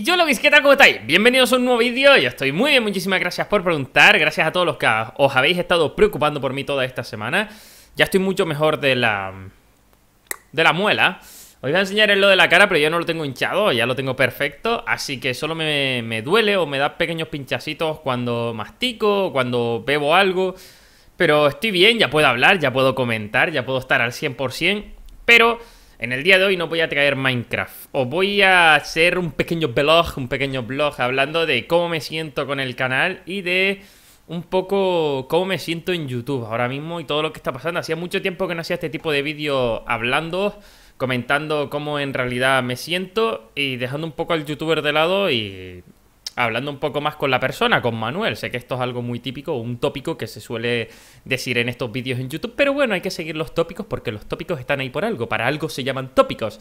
Y yo lo tal? ¿Cómo estáis? Bienvenidos a un nuevo vídeo, yo estoy muy bien, muchísimas gracias por preguntar, gracias a todos los que os habéis estado preocupando por mí toda esta semana. Ya estoy mucho mejor de la... de la muela. Os voy a enseñar en lo de la cara, pero yo no lo tengo hinchado, ya lo tengo perfecto, así que solo me, me duele o me da pequeños pinchacitos cuando mastico, cuando bebo algo... Pero estoy bien, ya puedo hablar, ya puedo comentar, ya puedo estar al 100%, pero en el día de hoy no voy a traer Minecraft. Os voy a hacer un pequeño vlog, un pequeño blog hablando de cómo me siento con el canal y de un poco cómo me siento en YouTube ahora mismo y todo lo que está pasando. Hacía mucho tiempo que no hacía este tipo de vídeos hablando, comentando cómo en realidad me siento y dejando un poco al youtuber de lado y hablando un poco más con la persona, con Manuel. Sé que esto es algo muy típico, un tópico que se suele decir en estos vídeos en YouTube, pero bueno, hay que seguir los tópicos porque los tópicos están ahí por algo, para algo se llaman tópicos.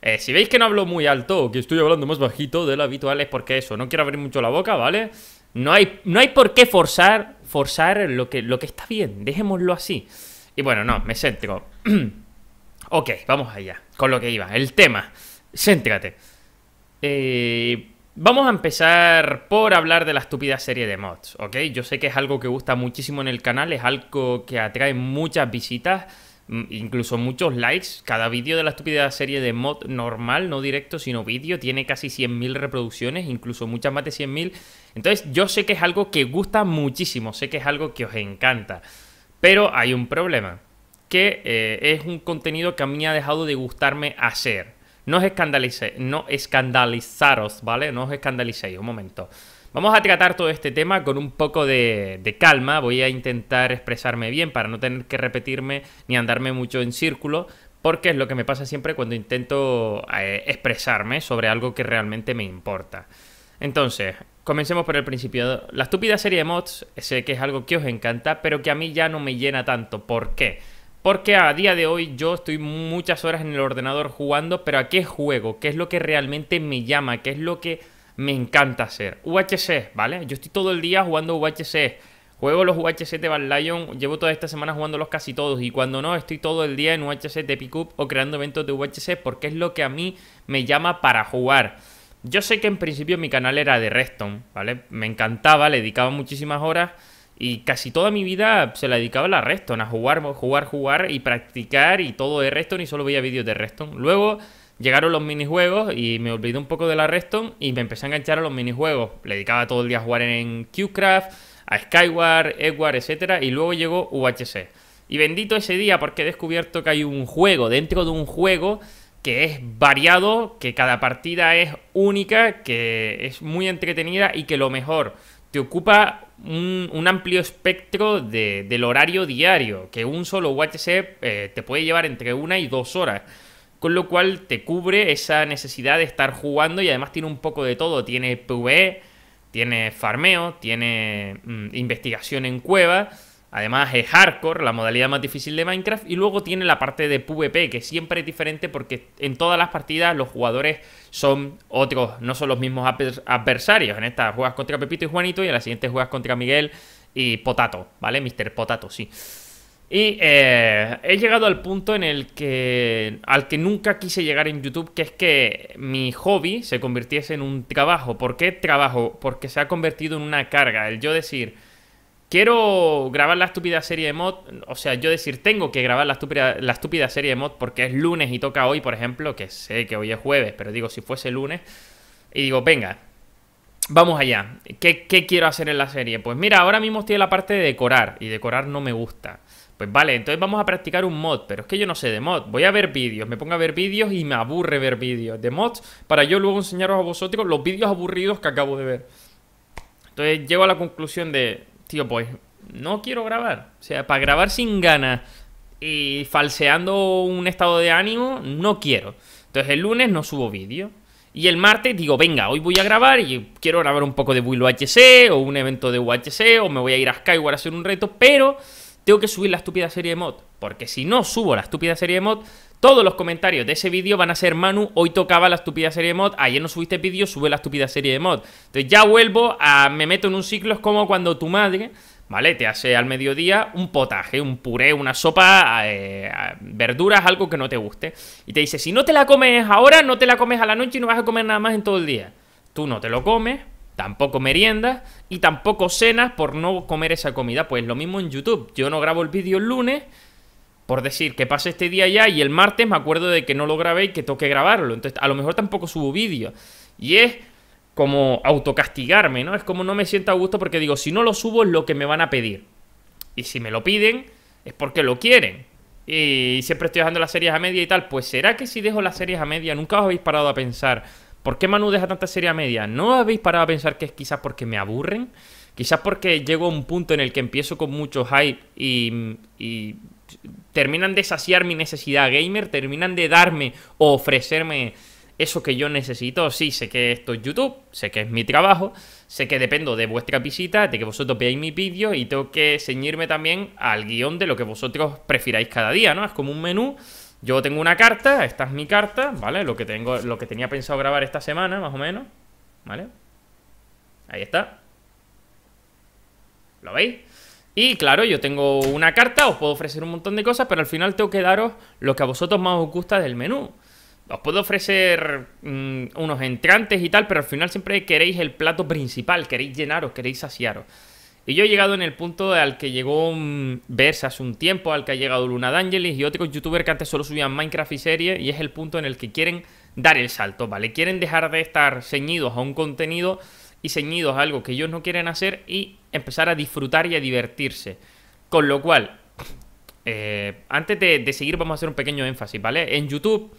Eh, si veis que no hablo muy alto o que estoy hablando más bajito de lo habitual es porque eso, no quiero abrir mucho la boca, ¿vale? No hay, no hay por qué forzar, forzar lo que, lo que está bien, dejémoslo así. Y bueno, no, me centro. ok, vamos allá, con lo que iba, el tema, céntrate. Eh, Vamos a empezar por hablar de la estúpida serie de mods, ¿ok? Yo sé que es algo que gusta muchísimo en el canal, es algo que atrae muchas visitas, mm, incluso muchos likes. Cada vídeo de la estúpida serie de mod normal, no directo, sino vídeo, tiene casi 100.000 reproducciones, incluso muchas más de 100.000. Entonces yo sé que es algo que gusta muchísimo, sé que es algo que os encanta. Pero hay un problema, que eh, es un contenido que a mí ha dejado de gustarme hacer. No os no escandalizaros, ¿vale? No os escandalicéis, un momento. Vamos a tratar todo este tema con un poco de, calma, voy a intentar expresarme bien para no tener que repetirme ni andarme mucho en círculo, porque es lo que me pasa siempre cuando intento eh, expresarme sobre algo que realmente me importa. Entonces, comencemos por el principio. La estúpida serie de mods, sé que es algo que os encanta, pero que a mí ya no me llena tanto. ¿Por qué? Porque a día de hoy yo estoy muchas horas en el ordenador jugando, pero ¿a qué juego? ¿Qué es lo que realmente me llama? ¿Qué es lo que me encanta hacer? UHC, ¿vale? Yo estoy todo el día jugando UHC. Juego los UHC de Bad Lion, llevo toda esta semana jugándolos casi todos y cuando no estoy todo el día en UHC de Pickup o creando eventos de UHC porque es lo que a mí me llama para jugar. Yo sé que en principio mi canal era de Redstone, ¿vale? Me encantaba, le dedicaba muchísimas horas y casi toda mi vida se la dedicaba a la Reston a jugar, jugar, jugar y practicar y todo de Reston y solo veía vídeos de Reston Luego llegaron los minijuegos y me olvidé un poco de la Reston y me empecé a enganchar a los minijuegos. Le dedicaba todo el día a jugar en Qcraft, a Skyward, Edward, etc. Y luego llegó UHC. Y bendito ese día porque he descubierto que hay un juego dentro de un juego que es variado, que cada partida es única, que es muy entretenida y que lo mejor te ocupa un, amplio espectro de, del horario diario, que un solo UHC eh, te puede llevar entre una y dos horas con lo cual te cubre esa necesidad de estar jugando y además tiene un poco de todo, tiene PvE, tiene farmeo, tiene mm, investigación en cueva Además es hardcore, la modalidad más difícil de Minecraft. Y luego tiene la parte de PvP, que siempre es diferente porque en todas las partidas los jugadores son otros, no son los mismos adversarios. En esta juegas contra Pepito y Juanito y en la siguiente juegas contra Miguel y Potato, ¿vale? Mr. Potato, sí. Y eh, he llegado al punto en el que. al que nunca quise llegar en YouTube, que es que mi hobby se convirtiese en un trabajo. ¿Por qué trabajo? Porque se ha convertido en una carga. El yo decir quiero grabar la estúpida serie de mod, o sea, yo decir, tengo que grabar la estúpida, la estúpida serie de mod porque es lunes y toca hoy, por ejemplo, que sé que hoy es jueves, pero digo, si fuese lunes, y digo, venga, vamos allá, ¿Qué, quiero hacer en la serie? Pues mira, ahora mismo estoy en la parte de decorar, y decorar no me gusta. Pues vale, entonces vamos a practicar un mod, pero es que yo no sé de mod. Voy a ver vídeos, me pongo a ver vídeos y me aburre ver vídeos de mods para yo luego enseñaros a vosotros los vídeos aburridos que acabo de ver. Entonces llego a la conclusión de, tío, pues no quiero grabar. O sea, para grabar sin ganas y falseando un estado de ánimo, no quiero. Entonces el lunes no subo vídeo. Y el martes digo, venga, hoy voy a grabar y quiero grabar un poco de Will UHC o un evento de UHC o me voy a ir a Skyward a hacer un reto, pero tengo que subir la estúpida serie de mod. Porque si no subo la estúpida serie de mod, todos los comentarios de ese vídeo van a ser Manu, hoy tocaba la estúpida serie de mod, ayer no subiste vídeo, sube la estúpida serie de mod. Entonces ya vuelvo a. me meto en un ciclo, es como cuando tu madre. ¿Vale? Te hace al mediodía un potaje, un puré, una sopa, eh, verduras, algo que no te guste. Y te dice, si no te la comes ahora, no te la comes a la noche y no vas a comer nada más en todo el día. Tú no te lo comes, tampoco meriendas y tampoco cenas por no comer esa comida. Pues lo mismo en YouTube. Yo no grabo el vídeo el lunes por decir que pase este día ya y el martes me acuerdo de que no lo grabé y que toque grabarlo. Entonces, a lo mejor tampoco subo vídeo. Y es como autocastigarme, ¿no? Es como no me siento a gusto porque digo, si no lo subo es lo que me van a pedir. Y si me lo piden es porque lo quieren. Y siempre estoy dejando las series a media y tal. Pues será que si dejo las series a media, nunca os habéis parado a pensar ¿Por qué Manu deja tanta serie media? ¿No habéis parado a pensar que es quizás porque me aburren? Quizás porque llego a un punto en el que empiezo con mucho hype y, y terminan de saciar mi necesidad gamer, terminan de darme o ofrecerme eso que yo necesito. Sí, sé que esto es YouTube, sé que es mi trabajo, sé que dependo de vuestra visita, de que vosotros veáis mis vídeos y tengo que ceñirme también al guión de lo que vosotros prefiráis cada día, ¿no? Es como un menú yo tengo una carta, esta es mi carta, ¿vale? Lo que, tengo, lo que tenía pensado grabar esta semana, más o menos, ¿vale? Ahí está. ¿Lo veis? Y claro, yo tengo una carta, os puedo ofrecer un montón de cosas, pero al final tengo que daros lo que a vosotros más os gusta del menú. Os puedo ofrecer mm, unos entrantes y tal, pero al final siempre queréis el plato principal, queréis llenaros, queréis saciaros. Y yo he llegado en el punto al que llegó Versa hace un tiempo, al que ha llegado Luna D'Angelis y otros youtubers que antes solo subían Minecraft y series, y es el punto en el que quieren dar el salto, ¿vale? Quieren dejar de estar ceñidos a un contenido y ceñidos a algo que ellos no quieren hacer y empezar a disfrutar y a divertirse. Con lo cual, eh, antes de, de seguir vamos a hacer un pequeño énfasis, ¿vale? En YouTube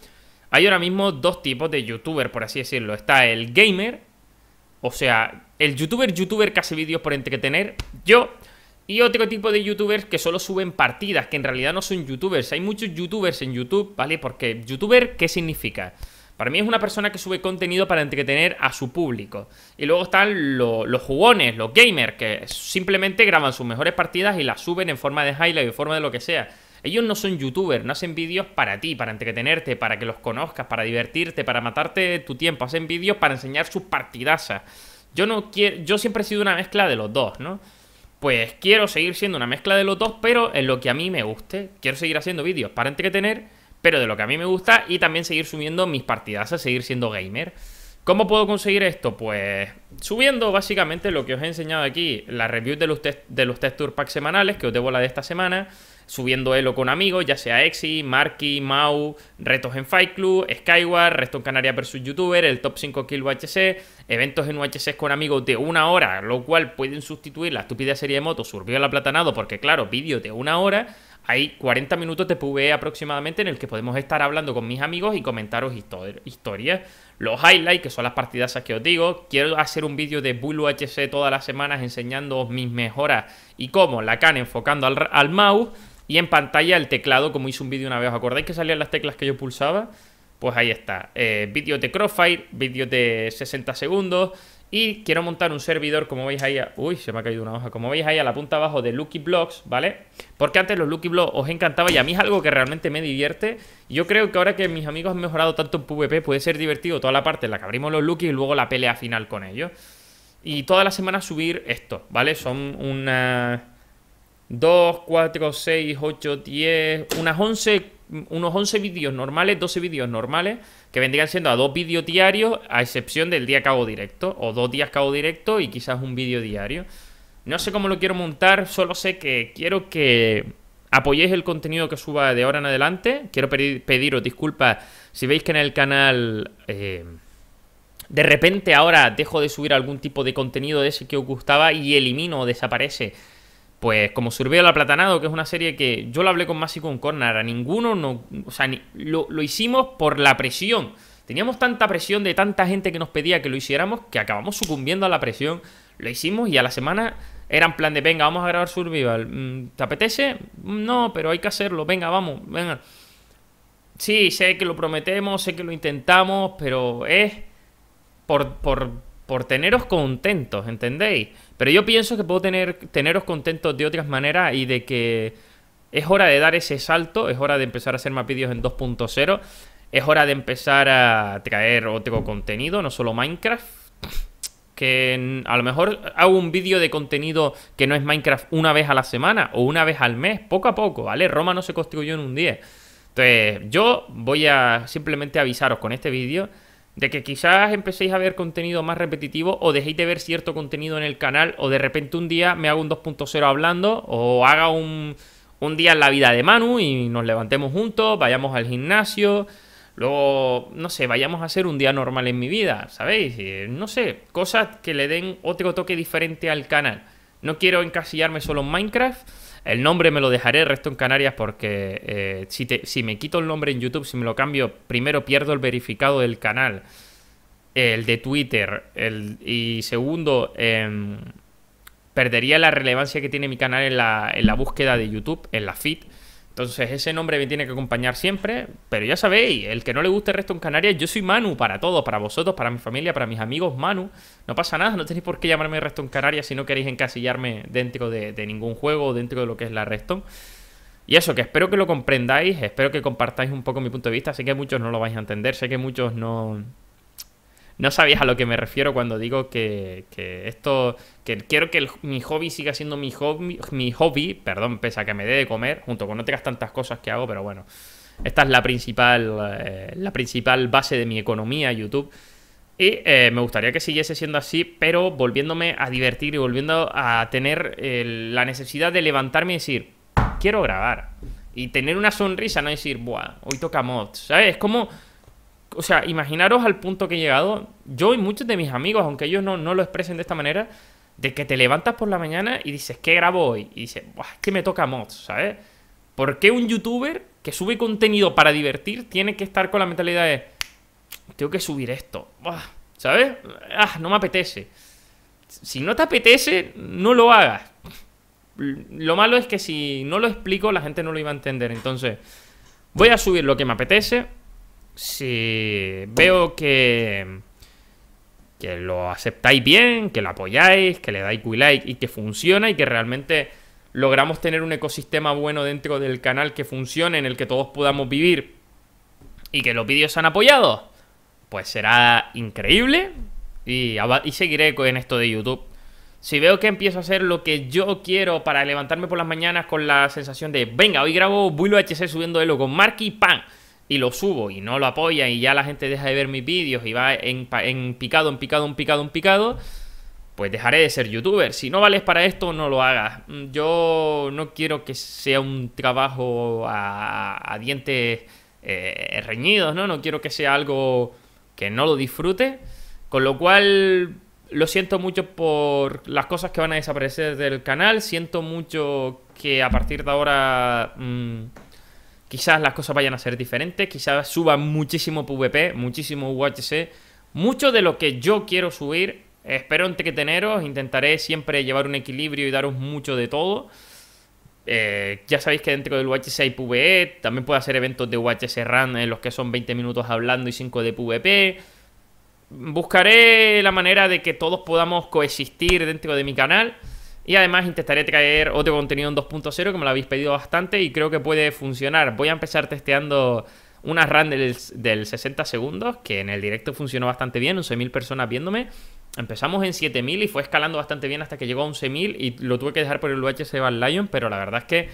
hay ahora mismo dos tipos de youtuber, por así decirlo. Está el gamer, o sea, el youtuber, youtuber que hace vídeos por entretener, yo. Y otro tipo de youtubers que solo suben partidas, que en realidad no son youtubers. Hay muchos youtubers en YouTube, ¿vale? Porque youtuber, ¿qué significa? Para mí es una persona que sube contenido para entretener a su público. Y luego están los jugones, los gamers, que simplemente graban sus mejores partidas y las suben en forma de highlight, en forma de lo que sea. Ellos no son youtubers, no hacen vídeos para ti, para entretenerte, para que los conozcas, para divertirte, para matarte tu tiempo. Hacen vídeos para enseñar sus partidazas. Yo no quiero. Yo siempre he sido una mezcla de los dos, ¿no? Pues quiero seguir siendo una mezcla de los dos, pero en lo que a mí me guste. Quiero seguir haciendo vídeos para entretener, pero de lo que a mí me gusta y también seguir subiendo mis partidas, a seguir siendo gamer. ¿Cómo puedo conseguir esto? Pues subiendo básicamente lo que os he enseñado aquí, la review de los, de los texture packs semanales, que os debo la de esta semana subiendo Elo con amigos, ya sea Exi, Marky, Mau, retos en Fight Club, Skyward, Resto en Canarias versus YouTuber, el Top 5 Kill UHC, eventos en UHC con amigos de una hora, lo cual pueden sustituir la estúpida serie de motos Surgió el aplatanado, porque claro, vídeo de una hora, hay 40 minutos de PvE aproximadamente en el que podemos estar hablando con mis amigos y comentaros historias. Los highlights, que son las partidas que os digo. Quiero hacer un vídeo de Bull UHC todas las semanas enseñándoos mis mejoras y cómo la can enfocando al, al y en pantalla el teclado, como hice un vídeo una vez. ¿Os acordáis que salían las teclas que yo pulsaba? Pues ahí está. Eh, vídeo de Crossfire, vídeo de 60 segundos. Y quiero montar un servidor, como veis ahí. Uy, se me ha caído una hoja. Como veis ahí a la punta abajo de Lucky Blocks, ¿vale? Porque antes los Lucky Blocks os encantaba y a mí es algo que realmente me divierte. Yo creo que ahora que mis amigos han mejorado tanto en PvP, puede ser divertido toda la parte en la que abrimos los Lucky y luego la pelea final con ellos. Y toda la semana subir esto, ¿vale? Son una 2, 4, 6, 8, 10, unas 11, unos 11 vídeos normales, 12 vídeos normales, que vendrían siendo a dos vídeos diarios, a excepción del día que hago directo, o dos días que hago directo y quizás un vídeo diario. No sé cómo lo quiero montar, solo sé que quiero que apoyéis el contenido que suba de ahora en adelante. Quiero pediros disculpas si veis que en el canal... Eh, de repente ahora dejo de subir algún tipo de contenido de ese que os gustaba y elimino o desaparece pues como Survival al Aplatanado, que es una serie que yo la hablé con Masi y con Corner, a ninguno, no, o sea, lo, hicimos por la presión. Teníamos tanta presión de tanta gente que nos pedía que lo hiciéramos que acabamos sucumbiendo a la presión. Lo hicimos y a la semana era en plan de, venga, vamos a grabar Survival. Mm, ¿Te apetece? Mm, no, pero hay que hacerlo. Venga, vamos, venga. Sí, sé que lo prometemos, sé que lo intentamos, pero es por, por por teneros contentos, ¿entendéis? Pero yo pienso que puedo tener, teneros contentos de otras maneras y de que es hora de dar ese salto, es hora de empezar a hacer más vídeos en 2.0, es hora de empezar a traer otro contenido, no solo Minecraft. Que a lo mejor hago un vídeo de contenido que no es Minecraft una vez a la semana o una vez al mes, poco a poco, ¿vale? Roma no se construyó en un día. Entonces, yo voy a simplemente avisaros con este vídeo de que quizás empecéis a ver contenido más repetitivo o dejéis de ver cierto contenido en el canal o de repente un día me hago un 2.0 hablando o haga un, un día en la vida de Manu y nos levantemos juntos, vayamos al gimnasio, luego, no sé, vayamos a hacer un día normal en mi vida, ¿sabéis? Eh, no sé, cosas que le den otro toque diferente al canal. No quiero encasillarme solo en Minecraft el nombre me lo dejaré, resto en Canarias, porque eh, si, me quito el nombre en YouTube, si me lo cambio, primero pierdo el verificado del canal, el de Twitter, y segundo, em, perdería la relevancia que tiene mi canal en la, en la búsqueda de YouTube, en la feed. Entonces ese nombre me tiene que acompañar siempre, pero ya sabéis, el que no le guste Reston Canarias, yo soy Manu para todos, para vosotros, para mi familia, para mis amigos, Manu. No pasa nada, no tenéis por qué llamarme Reston Canarias si no queréis encasillarme dentro de, de ningún juego o dentro de lo que es la Reston. Y eso, que espero que lo comprendáis, espero que compartáis un poco mi punto de vista, sé que muchos no lo vais a entender, sé que muchos no, no sabías a lo que me refiero cuando digo que, que esto, que quiero que mi hobby siga siendo mi hobby, mi hobby, perdón, pese a que me dé de comer, junto con no tengas tantas cosas que hago, pero bueno, esta es la principal, eh, la principal base de mi economía, YouTube. Y eh, me gustaría que siguiese siendo así, pero volviéndome a divertir y volviendo a tener la necesidad de levantarme y decir, quiero grabar. Y tener una sonrisa, no decir, buah, hoy toca mods, ¿sabes? Es como o sea, imaginaros al punto que he llegado, yo y muchos de mis amigos, aunque ellos no, lo expresen de esta manera, de que te levantas por la mañana y dices, ¿qué grabo hoy? Y dices, Buah, es que me toca mods, ¿sabes? ¿Por qué un youtuber que sube contenido para divertir tiene que estar con la mentalidad de, tengo que subir esto? ¿Sabes? Ah, no me apetece. Si no te apetece, no lo hagas. Lo malo es que si no lo explico, la gente no lo iba a entender. Entonces, voy a subir lo que me apetece si veo que, que lo aceptáis bien, que lo apoyáis, que le dais like y que funciona y que realmente logramos tener un ecosistema bueno dentro del canal que funcione, en el que todos podamos vivir y que los vídeos han apoyado, pues será increíble y, y seguiré con esto de YouTube. Si veo que empiezo a hacer lo que yo quiero para levantarme por las mañanas con la sensación de, venga, hoy grabo Builo HC subiendo lo con Marky Pan y lo subo y no lo apoya y ya la gente deja de ver mis vídeos y va en, picado, en picado, en picado, en picado, pues dejaré de ser youtuber. Si no vales para esto, no lo hagas. Mm, yo no quiero que sea un trabajo a, dientes eh, reñidos, ¿no? No quiero que sea algo que no lo disfrute. Con lo cual, lo siento mucho por las cosas que van a desaparecer del canal. Siento mucho que a partir de ahora... Mm, Quizás las cosas vayan a ser diferentes, quizás suba muchísimo PvP, muchísimo UHC, mucho de lo que yo quiero subir. Espero entreteneros, intentaré siempre llevar un equilibrio y daros mucho de todo. Eh, ya sabéis que dentro del UHC hay PvE, también puedo hacer eventos de UHC Run en los que son 20 minutos hablando y 5 de PvP. Buscaré la manera de que todos podamos coexistir dentro de mi canal. Y además intentaré traer otro contenido en 2.0 que me lo habéis pedido bastante y creo que puede funcionar. Voy a empezar testeando una run del, 60 segundos, que en el directo funcionó bastante bien, 11.000 personas viéndome. Empezamos en 7.000 y fue escalando bastante bien hasta que llegó a 11.000 y lo tuve que dejar por el UHC Van Lion, pero la verdad es que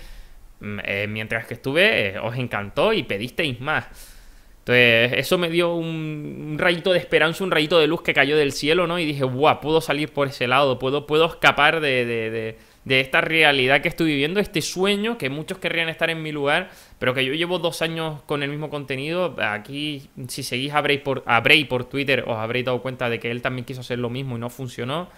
mm, eh, mientras que estuve eh, os encantó y pedisteis más eso me dio un, rayito de esperanza, un rayito de luz que cayó del cielo, ¿no? Y dije, guau, puedo salir por ese lado, puedo, puedo escapar de, esta realidad que estoy viviendo, este sueño que muchos querrían estar en mi lugar, pero que yo llevo dos años con el mismo contenido. Aquí, si seguís a Bray por, Twitter, os habréis dado cuenta de que él también quiso hacer lo mismo y no funcionó.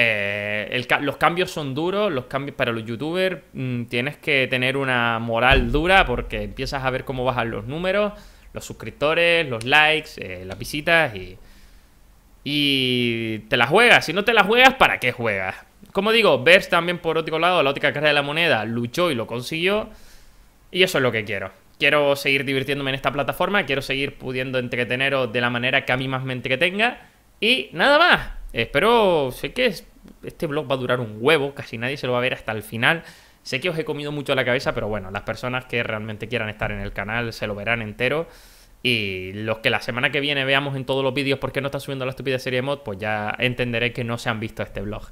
Eh, los cambios son duros, los cambios para los youtubers mm, tienes que tener una moral dura porque empiezas a ver cómo bajan los números los suscriptores, los likes, eh, las visitas y, y te las juegas. Si no te las juegas, ¿para qué juegas? Como digo, Bers también por otro lado, la óptica cara de la moneda, luchó y lo consiguió. Y eso es lo que quiero. Quiero seguir divirtiéndome en esta plataforma, quiero seguir pudiendo entreteneros de la manera que a mí más me entretenga. Y nada más. Espero, sé que este blog va a durar un huevo, casi nadie se lo va a ver hasta el final. Sé que os he comido mucho la cabeza, pero bueno, las personas que realmente quieran estar en el canal se lo verán entero. Y los que la semana que viene veamos en todos los vídeos por qué no está subiendo la estúpida serie mod, pues ya entenderé que no se han visto este vlog.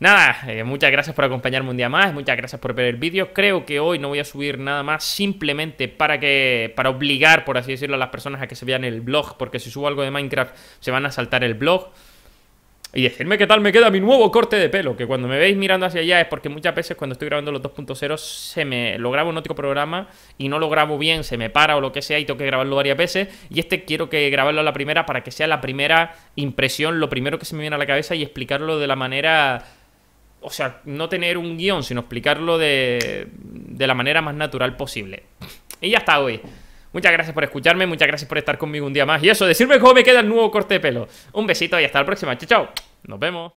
Nada, eh, muchas gracias por acompañarme un día más, muchas gracias por ver el vídeo. Creo que hoy no voy a subir nada más simplemente para que para obligar, por así decirlo, a las personas a que se vean el blog, porque si subo algo de Minecraft se van a saltar el blog y decirme qué tal me queda mi nuevo corte de pelo. Que cuando me veis mirando hacia allá es porque muchas veces cuando estoy grabando los 2.0 se me lo grabo en otro programa y no lo grabo bien, se me para o lo que sea y tengo que grabarlo varias veces. Y este quiero que grabarlo a la primera para que sea la primera impresión, lo primero que se me viene a la cabeza y explicarlo de la manera. O sea, no tener un guión, sino explicarlo de, de la manera más natural posible. Y ya está hoy. Muchas gracias por escucharme, muchas gracias por estar conmigo un día más. Y eso, decirme cómo me queda el nuevo corte de pelo. Un besito y hasta la próxima. Chao, chao. Nos vemos.